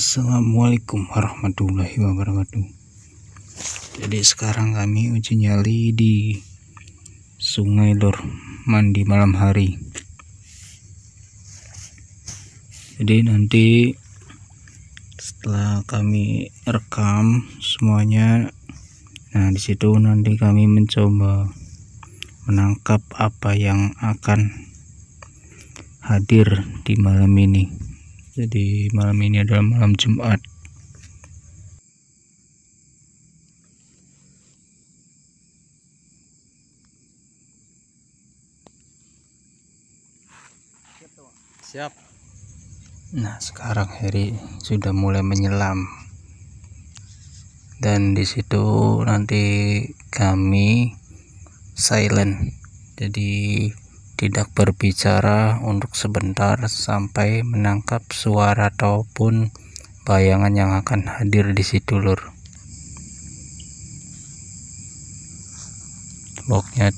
Assalamualaikum warahmatullahi wabarakatuh Jadi sekarang kami uji nyali di Sungai Lur Mandi malam hari Jadi nanti Setelah kami rekam semuanya Nah disitu nanti kami mencoba Menangkap apa yang akan Hadir di malam ini jadi malam ini adalah malam Jumat siap nah sekarang Harry sudah mulai menyelam dan disitu nanti kami silent jadi tidak berbicara untuk sebentar sampai menangkap suara ataupun bayangan yang akan hadir di situ lur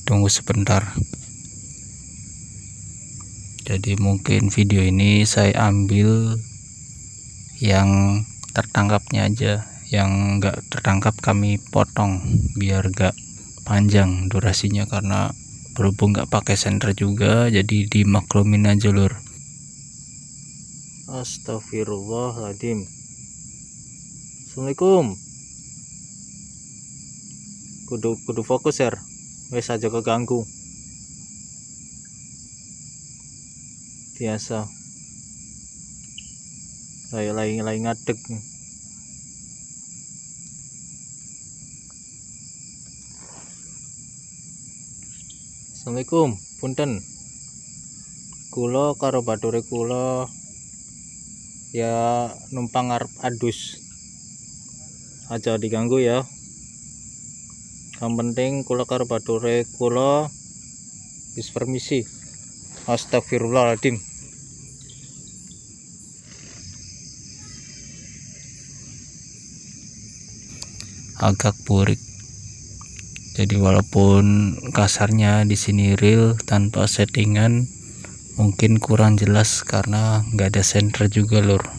tunggu sebentar jadi mungkin video ini saya ambil yang tertangkapnya aja yang enggak tertangkap kami potong biar gak panjang durasinya karena berhubung nggak pakai senter juga jadi dimaklumin aja lur Astagfirullahaladzim Assalamualaikum kudu kudu fokus ya wes aja keganggu biasa lain lain lain ngadeg Assalamualaikum punten Kulo karo bature kulo ya numpang ngarep adus aja diganggu ya yang penting kulo karo bature kulo wis permisi astagfirullahaladzim agak burik jadi walaupun kasarnya di sini real tanpa settingan mungkin kurang jelas karena nggak ada center juga lur